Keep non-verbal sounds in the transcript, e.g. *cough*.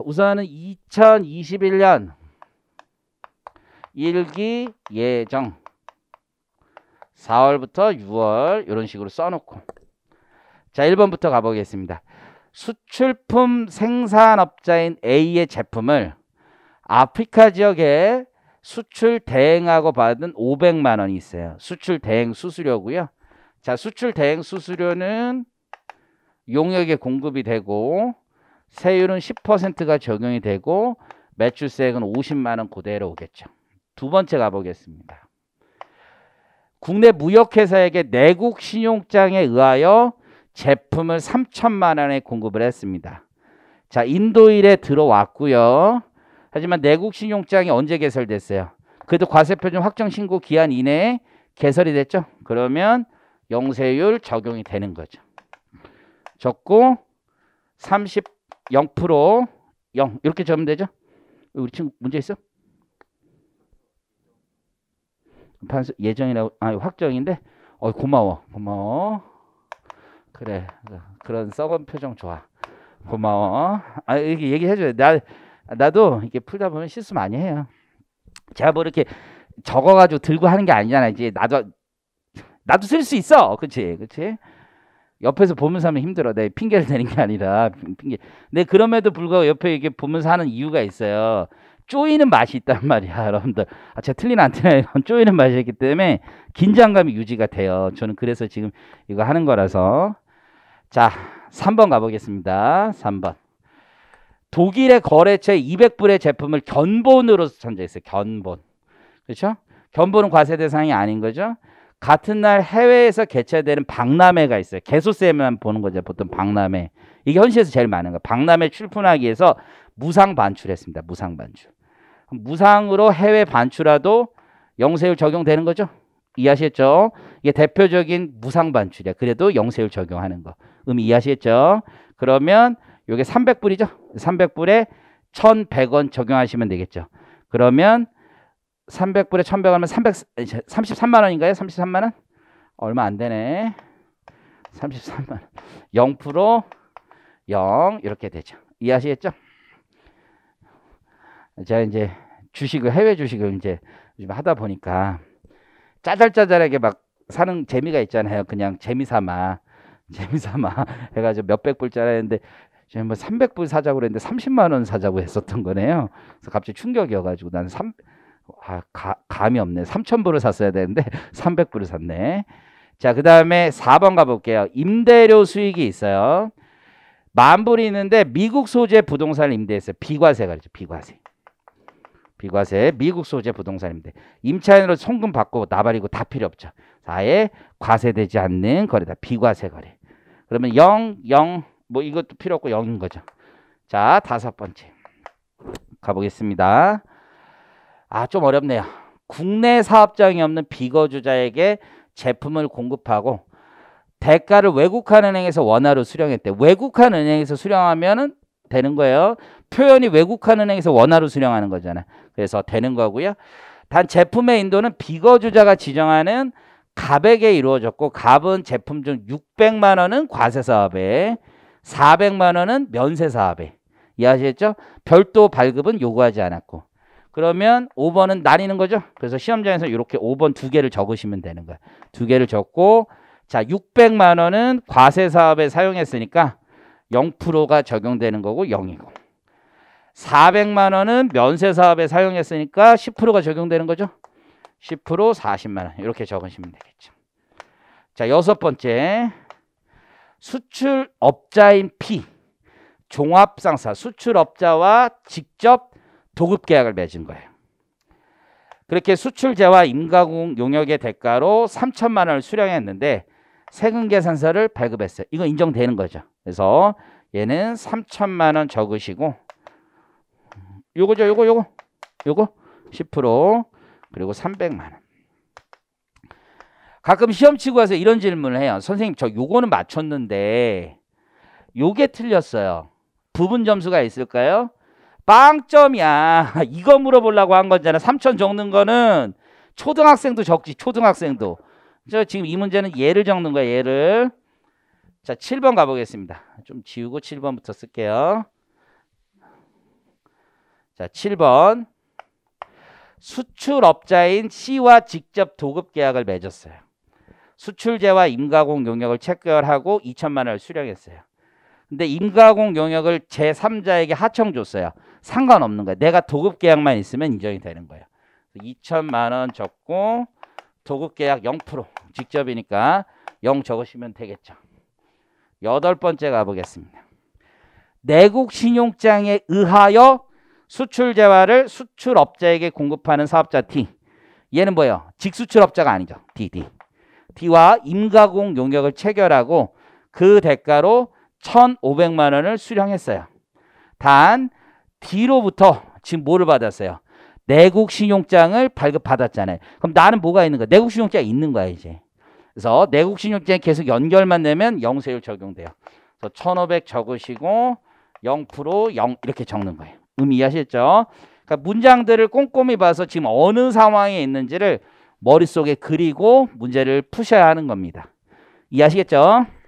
우선은 2021년 일기 예정 4월부터 6월 이런 식으로 써놓고 자 1번부터 가보겠습니다. 수출품 생산업자인 A의 제품을 아프리카 지역에 수출 대행하고 받은 500만 원이 있어요. 수출 대행 수수료고요. 자 수출 대행 수수료는 용역에 공급이 되고 세율은 10%가 적용이 되고 매출세액은 50만 원 그대로 오겠죠. 두 번째 가보겠습니다. 국내 무역회사에게 내국 신용장에 의하여 제품을 3천만 원에 공급을 했습니다. 자, 인도일에 들어왔고요. 하지만 내국 신용장이 언제 개설됐어요? 그래도 과세표준 확정 신고 기한 이내에 개설이 됐죠. 그러면 영세율 적용이 되는 거죠. 적고 30 0% 0 이렇게 적으면 되죠? 우리 친구 문제 있어? 판수 예정이라고 아 확정인데 어 고마워 고마워 그래 그런 썩은 표정 좋아 고마워 아 이렇게 얘기해줘요 나 나도 이게 풀다 보면 실수 많이 해요 제가 뭐 이렇게 적어가지고 들고 하는 게 아니잖아 이제 나도 나도 쓸 수 있어 그렇지 그렇지 옆에서 보면서 하면 힘들어. 내 핑계를 대는 게 아니라 핑계. 근데 그럼에도 불구하고 옆에 이게 보면서 하는 이유가 있어요. 쪼이는 맛이 있단 말이야, *laughs* 여러분들. 아, 제가 틀린 안테나 이런 *laughs* 쪼이는 맛이 있기 때문에 긴장감이 유지가 돼요. 저는 그래서 지금 이거 하는 거라서. 자, 3번 가보겠습니다. 3번. 독일의 거래처 200불의 제품을 견본으로 선정했어요. 견본. 그렇죠? 견본은 과세 대상이 아닌 거죠. 같은 날 해외에서 개최되는 박람회가 있어요. 개소세만 보는 거죠. 보통 박람회. 이게 현실에서 제일 많은 거예요. 박람회 출품하기 위해서 무상 반출했습니다. 무상 반출. 무상으로 해외 반출라도 영세율 적용되는 거죠. 이해하시겠죠? 이게 대표적인 무상 반출이야. 그래도 영세율 적용하는 거. 의미 음, 이해하시겠죠? 그러면 이게 300불이죠. 300불에 1,100원 적용하시면 되겠죠. 그러면 300불에 1,100 하면 300 33만 원인가요? 33만 원? 얼마 안 되네. 33만 원. 0% 0 이렇게 되죠. 이해하시겠죠? 제가 이제 주식을 해외 주식을 이제 요즘 하다 보니까 짜잘짜잘하게 막 사는 재미가 있잖아요. 그냥 재미삼아 재미삼아 *laughs* 해가지고 몇백 불짜리 했는데 지금 뭐 300불 사자고 그랬는데 30만 원 사자고 했었던 거네요. 그래서 갑자기 충격이어가지고 나는 3. 아, 가, 감이 없네. 3,000불을 샀어야 되는데 300불을 *laughs* 샀네. 자, 그 다음에 4번 가볼게요. 임대료 수익이 있어요. 만 불이 있는데 미국 소재 부동산을 임대했어요. 비과세가 있죠. 비과세. 비과세 미국 소재 부동산 임대. 임차인으로 송금 받고 나발이고 다 필요 없죠. 아예 과세되지 않는 거래다. 비과세 거래. 그러면 0, 0뭐 이것도 필요 없고 0인 거죠. 자, 다섯 번째 가보겠습니다. 아좀 어렵네요. 국내 사업장이 없는 비거주자에게 제품을 공급하고 대가를 외국한 은행에서 원화로 수령했대. 외국한 은행에서 수령하면 되는 거예요. 표현이 외국한 은행에서 원화로 수령하는 거잖아요. 그래서 되는 거고요. 단 제품의 인도는 비거주자가 지정하는 갑에게 이루어졌고 갑은 제품 중 600만 원은 과세 사업에 400만 원은 면세 사업에 이해하시겠죠? 별도 발급은 요구하지 않았고 그러면 5번은 나뉘는 거죠. 그래서 시험장에서 이렇게 5번 두 개를 적으시면 되는 거예요. 두 개를 적고 자 600만 원은 과세 사업에 사용했으니까 0%가 적용되는 거고 0이고 400만 원은 면세 사업에 사용했으니까 10%가 적용되는 거죠. 10% 40만 원 이렇게 적으시면 되겠죠. 자 여섯 번째 수출업자인 P 종합상사 수출업자와 직접 도급 계약을 맺은 거예요. 그렇게 수출재와 임가공 용역의 대가로 3천만 원을 수령했는데 세금 계산서를 발급했어요. 이거 인정되는 거죠. 그래서 얘는 3천만 원 적으시고 요거죠, 요거, 요거, 요거 10% 그리고 300만 원. 가끔 시험 치고 와서 이런 질문을 해요. 선생님, 저 요거는 맞췄는데 요게 틀렸어요. 부분 점수가 있을까요? 빵점이야. *laughs* 이거 물어보려고 한 거잖아. 3천 적는 거는 초등학생도 적지. 초등학생도. 저 지금 이 문제는 예를 적는 거야. 예를. 자, 7번 가보겠습니다. 좀 지우고 7번부터 쓸게요. 자, 7번. 수출업자인 C와 직접 도급 계약을 맺었어요. 수출제와 임가공 용역을 체결하고 2천만 원을 수령했어요. 근데 인가공 용역을 제3자에게 하청 줬어요. 상관없는 거예요 내가 도급 계약만 있으면 인정이 되는 거예요 2천만 원 적고 도급 계약 0% 직접이니까 0 적으시면 되겠죠. 여덟 번째 가보겠습니다. 내국 신용장에 의하여 수출 재화를 수출업자에게 공급하는 사업자 T. 얘는 뭐예요? 직수출업자가 아니죠. DD. D와 임가공 용역을 체결하고 그 대가로 1,500만 원을 수령했어요. 단 D로부터 지금 뭐를 받았어요? 내국 신용장을 발급받았잖아요. 그럼 나는 뭐가 있는 거야? 내국 신용장이 있는 거야 이제. 그래서 내국 신용장에 계속 연결만 되면 영세율 적용돼요. 그래서 1,500 적으시고 0% 0 이렇게 적는 거예요. 의미 이해하셨죠? 그러니까 문장들을 꼼꼼히 봐서 지금 어느 상황에 있는지를 머릿속에 그리고 문제를 푸셔야 하는 겁니다. 이해하시겠죠?